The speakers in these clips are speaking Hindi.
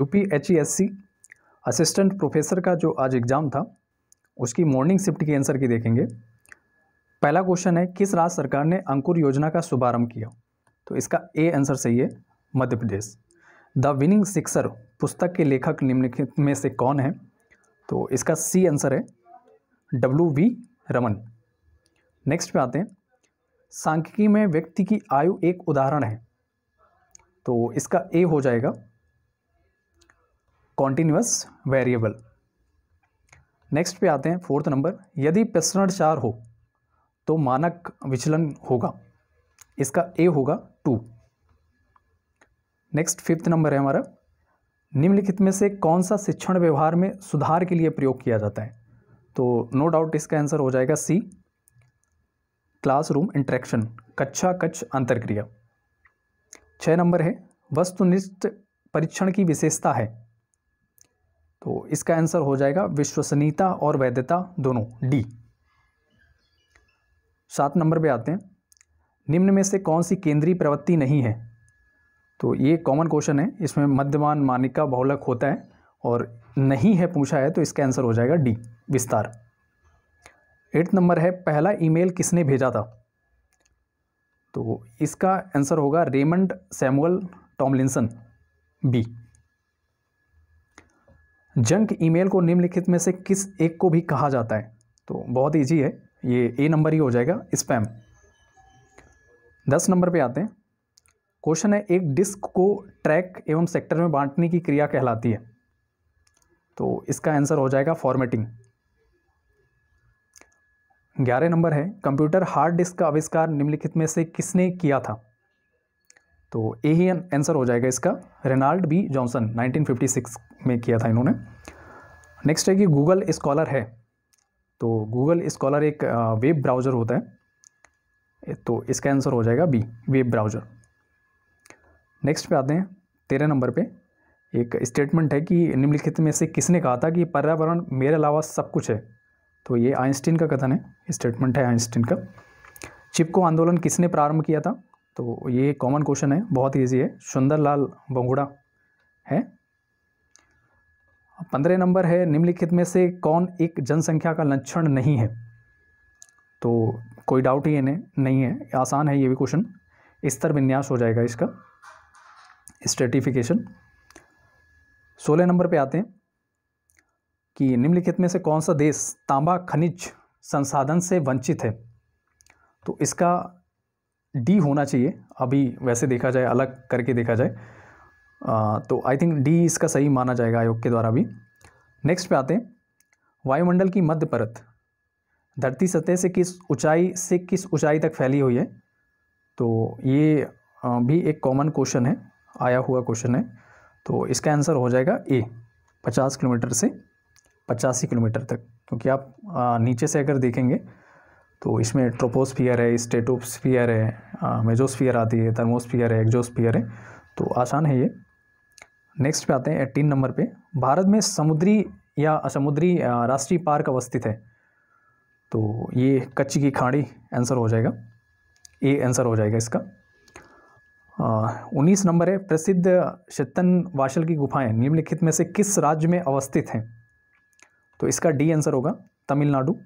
you P H E S C assistant professor का जो आज एग्ज़ाम था उसकी मॉर्निंग शिफ्ट की आंसर की देखेंगे पहला क्वेश्चन है किस राज्य सरकार ने अंकुर योजना का शुभारंभ किया तो इसका ए आंसर सही है Madhya Pradesh the winning sixer पुस्तक के लेखक निम्नलिखित में से कौन है तो इसका सी आंसर है डब्ल्यू वी रमन नेक्स्ट पे आते हैं सांख्यिकी में व्यक्ति की आयु एक उदाहरण है तो इसका ए हो जाएगा कॉन्टिन्यूस वेरिएबल नेक्स्ट पे आते हैं फोर्थ नंबर यदि प्रसरण चार हो तो मानक विचलन होगा इसका ए होगा टू नेक्स्ट फिफ्थ नंबर है हमारा निम्नलिखित में से कौन सा शिक्षण व्यवहार में सुधार के लिए प्रयोग किया जाता है तो नो डाउट इसका आंसर हो जाएगा सी क्लासरूम इंटरेक्शन कक्षा कच्छ अंतरक्रिया छः नंबर है वस्तुनिष्ठ परीक्षण की विशेषता है तो इसका आंसर हो जाएगा विश्वसनीयता और वैधता दोनों डी सात नंबर पे आते हैं निम्न में से कौन सी केंद्रीय प्रवृत्ति नहीं है तो ये कॉमन क्वेश्चन है इसमें मध्यमान मानिका बहुलक होता है और नहीं है पूछा है तो इसका आंसर हो जाएगा डी विस्तार एट्थ नंबर है पहला ईमेल किसने भेजा था तो इसका आंसर होगा Raymond Samuel Tomlinson B junk email को निम्नलिखित में से किस एक को भी कहा जाता है तो बहुत ईजी है ये ए नंबर ही हो जाएगा स्पैम दस नंबर पे आते हैं क्वेश्चन है एक डिस्क को ट्रैक एवं सेक्टर में बांटने की क्रिया कहलाती है तो इसका आंसर हो जाएगा फॉर्मेटिंग ग्यारह नंबर है कंप्यूटर हार्ड डिस्क का आविष्कार निम्नलिखित में से किसने किया था तो ए ही आंसर हो जाएगा इसका रेनाल्ड बी जॉनसन 1956 में किया था इन्होंने नेक्स्ट है कि गूगल स्कॉलर है तो गूगल स्कॉलर एक वेब ब्राउज़र होता है तो इसका आंसर हो जाएगा बी वेब ब्राउज़र नेक्स्ट पे आते हैं तेरह नंबर पे एक स्टेटमेंट है कि निम्नलिखित में से किसने कहा था कि पर्यावरण मेरे अलावा सब कुछ है तो ये आइंस्टीन का कथन है स्टेटमेंट है आइंस्टीन का चिपको आंदोलन किसने प्रारंभ किया था तो ये कॉमन क्वेश्चन है बहुत ईजी है सुंदरलाल बंगुड़ा है पंद्रह नंबर है निम्नलिखित में से कौन एक जनसंख्या का लक्षण नहीं है तो कोई डाउट ही है नहीं है आसान है ये भी क्वेश्चन स्तर विन्यास हो जाएगा इसका स्ट्रेटिफिकेशन सोलह नंबर पे आते हैं कि निम्नलिखित में से कौन सा देश तांबा खनिज संसाधन से वंचित है तो इसका डी होना चाहिए अभी वैसे देखा जाए अलग करके देखा जाए आ, तो आई थिंक डी इसका सही माना जाएगा आयोग के द्वारा भी नेक्स्ट पे आते हैं वायुमंडल की मध्य परत धरती सतह से किस ऊंचाई से किस ऊंचाई तक फैली हुई है तो ये भी एक कॉमन क्वेश्चन है आया हुआ क्वेश्चन है तो इसका आंसर हो जाएगा ए 50 किलोमीटर से पचासी किलोमीटर तक क्योंकि आप नीचे से अगर देखेंगे तो इसमें ट्रोपोस्फियर है स्टेटोस्फियर है मेजोस्फियर आती है थर्मोस्फियर है एक्जोस्फियर है तो आसान है ये नेक्स्ट पे आते हैं एट्टीन नंबर पे भारत में समुद्री या समुद्री राष्ट्रीय पार्क अवस्थित है तो ये कच्ची की खाड़ी आंसर हो जाएगा ए आंसर हो जाएगा इसका उन्नीस नंबर है प्रसिद्ध शतन वाशल की गुफाएं निम्नलिखित में से किस राज्य में अवस्थित हैं तो इसका डी आंसर होगा तमिलनाडु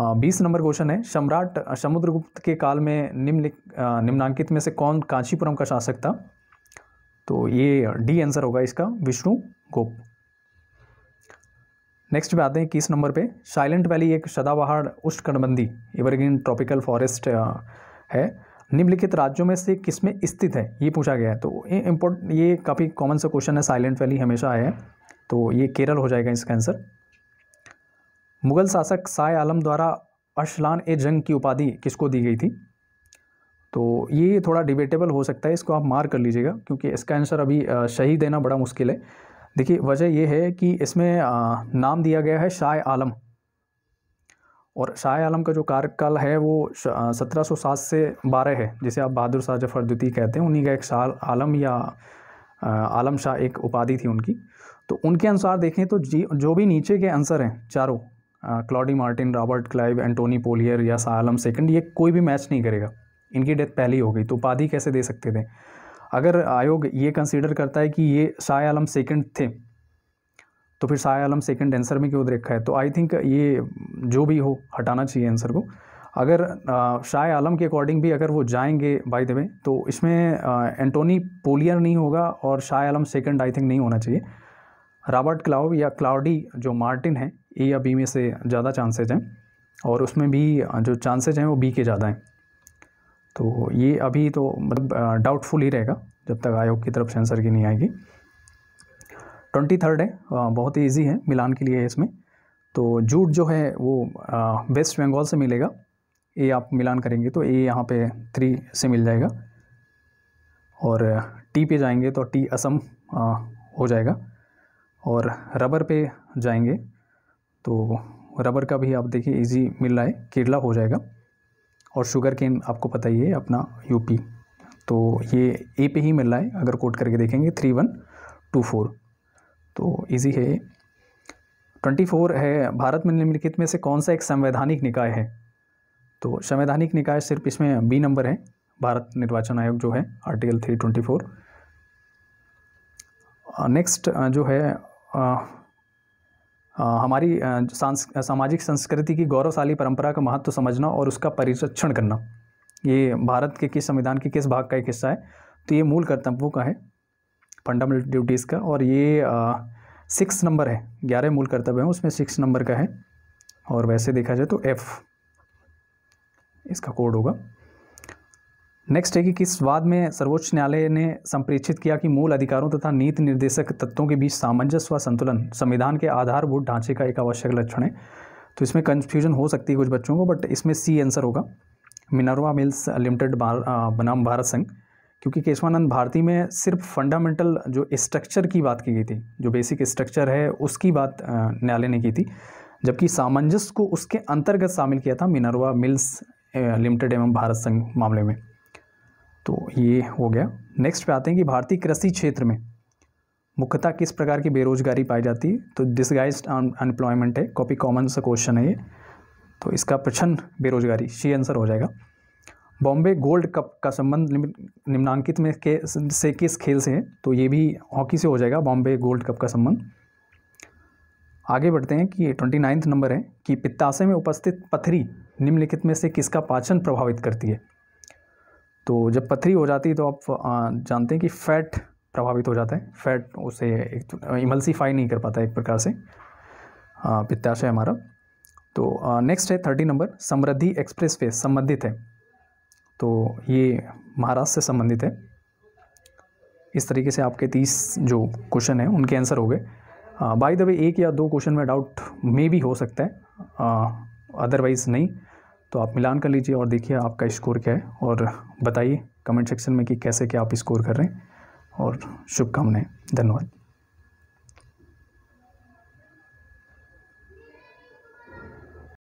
बीस नंबर क्वेश्चन है सम्राट समुद्रगुप्त के काल में निम्न निम्नांकित में से कौन कांचीपुरम का शासक था तो ये डी आंसर होगा इसका विष्णु गोप नेक्स्ट पे आते हैं इक्कीस नंबर पे साइलेंट वैली एक सदाबहार उष्णकटबंधी एवरग्रीन ट्रॉपिकल फॉरेस्ट है निम्नलिखित राज्यों में से किस में स्थित है ये पूछा गया है तो ये इम्पोर्ट ये काफ़ी कॉमन सा क्वेश्चन है साइलेंट वैली हमेशा आया है तो ये केरल हो जाएगा इसका आंसर मुग़ल शासक शाह आलम द्वारा अशलान ए जंग की उपाधि किसको दी गई थी तो ये थोड़ा डिबेटेबल हो सकता है इसको आप मार कर लीजिएगा क्योंकि इसका आंसर अभी सही देना बड़ा मुश्किल है देखिए वजह यह है कि इसमें नाम दिया गया है शाह आलम और शाह आलम का जो कार्यकाल है वो 1707 से 12 है जिसे आप बहादुर शाह जफर द्वितीय कहते हैं उन्हीं का एक शाह आलम या आलम शाह एक उपाधि थी उनकी तो उनके अनुसार देखें तो जी जो भी नीचे के आंसर हैं चारों Claude Martin Robert Clive Antoine Polier या सालम सेकंड ये कोई भी मैच नहीं करेगा इनकी डेथ ही हो गई तो उपाधि कैसे दे सकते थे अगर आयोग ये कंसिडर करता है कि ये शाह आलम सेकंड थे तो फिर शाह आलम सेकंड आंसर में क्यों रखा है तो आई थिंक ये जो भी हो हटाना चाहिए आंसर को अगर शाह आलम के अकॉर्डिंग भी अगर वो जाएंगे बाय द वे तो इसमें एंटोनी पोलियर नहीं होगा और Shah Alam second I think नहीं होना चाहिए रॉबर्ट क्लाउ या क्लाउडी जो मार्टिन है ए या बी में से ज़्यादा चांसेज हैं और उसमें भी जो चांसेज हैं वो बी के ज़्यादा हैं तो ये अभी तो मतलब डाउटफुल ही रहेगा जब तक आयोग की तरफ सेंसर की नहीं आएगी ट्वेंटी थर्ड है बहुत ही ईजी है मिलान के लिए है इसमें तो जूट जो है वो वेस्ट बंगाल से मिलेगा ए आप मिलान करेंगे तो ए यहाँ पे थ्री से मिल जाएगा और टी पे जाएंगे तो टी असम हो जाएगा और रबर पे जाएंगे तो रबर का भी आप देखिए इजी मिल रहा है केरला हो जाएगा और शुगर केन आपको पता ही है अपना यूपी तो ये ए पे ही मिल रहा है अगर कोट करके देखेंगे थ्री वन टू फोर तो इजी है ट्वेंटी फोर है भारत में निम्नलिखित में से कौन सा एक संवैधानिक निकाय है तो संवैधानिक निकाय सिर्फ इसमें बी नंबर है भारत निर्वाचन आयोग जो है article three twenty four next जो है हमारी सामाजिक संस्कृति की गौरवशाली परंपरा का महत्व समझना और उसका परिरक्षण करना ये भारत के किस संविधान के किस भाग का एक हिस्सा है तो ये मूल कर्तव्यों का है फंडामेंटल ड्यूटीज़ का और ये सिक्स नंबर है ग्यारह मूल कर्तव्य हैं उसमें सिक्स नंबर का है और वैसे देखा जाए तो एफ़ इसका कोड होगा नेक्स्ट है कि किस वाद में सर्वोच्च न्यायालय ने संप्रेक्षित किया कि मूल अधिकारों तथा नीति निर्देशक तत्वों के बीच सामंजस्य व संतुलन संविधान के आधारभूत ढांचे का एक आवश्यक लक्षण है तो इसमें कन्फ्यूजन हो सकती है कुछ बच्चों को बट इसमें सी आंसर होगा मिनरवा मिल्स लिमिटेड बनाम भारत संघ क्योंकि केशवानंद भारती में सिर्फ फंडामेंटल जो स्ट्रक्चर की बात की गई थी जो बेसिक स्ट्रक्चर है उसकी बात न्यायालय ने की थी जबकि सामंजस्य को उसके अंतर्गत शामिल किया था मिनरवा मिल्स लिमिटेड एवं भारत संघ मामले में तो ये हो गया नेक्स्ट पे आते हैं कि भारतीय कृषि क्षेत्र में मुख्यतः किस प्रकार की बेरोजगारी पाई जाती है तो डिसगाइज अनएम्प्लॉयमेंट है कॉपी कॉमन सा क्वेश्चन है ये तो इसका प्रश्न बेरोजगारी सी आंसर हो जाएगा बॉम्बे गोल्ड कप का संबंध निम्नांकित में के से किस खेल से है तो ये भी हॉकी से हो जाएगा बॉम्बे गोल्ड कप का संबंध आगे बढ़ते हैं कि ट्वेंटी नाइन्थ नंबर है कि पित्ताशय में उपस्थित पथरी निम्नलिखित में से किसका पाचन प्रभावित करती है तो जब पथरी हो जाती है तो आप जानते हैं कि फैट प्रभावित हो जाता है फैट उसे एक इमल्सीफाई तो, नहीं कर पाता एक प्रकार से पित्ताशय हमारा तो नेक्स्ट है thirty number Samruddhi expressway संबंधित है तो ये महाराष्ट्र से संबंधित है इस तरीके से आपके तीस जो क्वेश्चन हैं उनके आंसर हो गए बाय द वे एक या दो क्वेश्चन में डाउट मे भी हो सकता है अदरवाइज़ नहीं तो आप मिलान कर लीजिए और देखिए आपका स्कोर क्या है और बताइए कमेंट सेक्शन में कि कैसे क्या आप स्कोर कर रहे हैं और शुभकामनाएं धन्यवाद